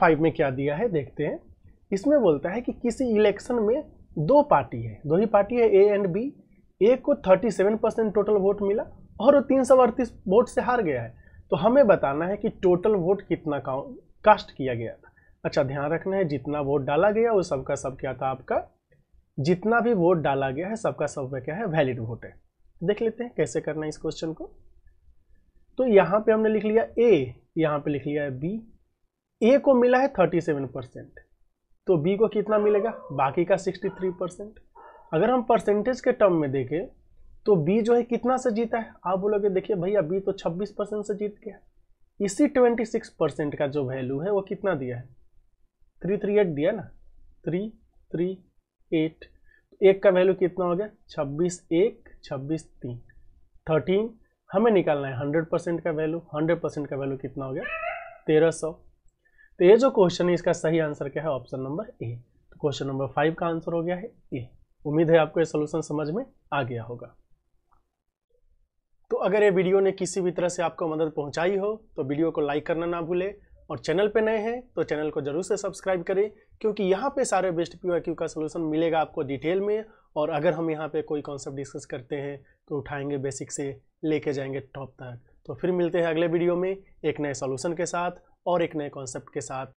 five में क्या दिया है देखते हैं इसमें बोलता है कि किसी इलेक्शन में दो पार्टी है दो ही पार्टी है ए एंड बी ए को 37 परसेंट टोटल वोट मिला और वो तीन वोट से हार गया है तो हमें बताना है कि टोटल वोट कितना कास्ट किया गया था अच्छा ध्यान रखना है जितना वोट डाला गया वो सबका सब क्या था आपका जितना भी वोट डाला गया है सबका सब में क्या है वैलिड वोट है देख लेते हैं कैसे करना है इस क्वेश्चन को तो यहाँ पे हमने लिख लिया ए यहाँ पे लिख लिया है बी ए को मिला है थर्टी सेवन परसेंट तो बी को कितना मिलेगा बाकी का सिक्सटी थ्री परसेंट अगर हम परसेंटेज के टर्म में देखें तो बी जो है कितना से जीता है आप बोलोगे देखिए भैया बी तो छब्बीस परसेंट से जीत गया इसी ट्वेंटी सिक्स परसेंट का जो वैल्यू है वो कितना दिया है थ्री थ्री एट दिया ना थ्री थ्री एट एक का वैल्यू कितना हो गया छब्बीस एक छब्बीस तीन थर्टीन हमें निकालना है हंड्रेड परसेंट का वैल्यू हंड्रेड परसेंट का वैल्यू कितना हो गया तेरह सौ तो ये जो क्वेश्चन है इसका सही आंसर क्या है ऑप्शन नंबर ए तो क्वेश्चन नंबर फाइव का आंसर हो गया है ए उम्मीद है आपको ये सोल्यूशन समझ में आ गया होगा तो अगर ये वीडियो ने किसी भी तरह से आपको मदद पहुंचाई हो तो वीडियो को लाइक करना ना भूले और चैनल पे नए हैं तो चैनल को जरूर से सब्सक्राइब करें क्योंकि यहाँ पे सारे बेस्ट पी क्यू का सोल्यूशन मिलेगा आपको डिटेल में और अगर हम यहाँ पे कोई कॉन्सेप्ट डिस्कस करते हैं तो उठाएंगे बेसिक से लेके जाएंगे टॉप तक तो फिर मिलते हैं अगले वीडियो में एक नए सोल्यूशन के साथ और एक नए कॉन्सेप्ट के साथ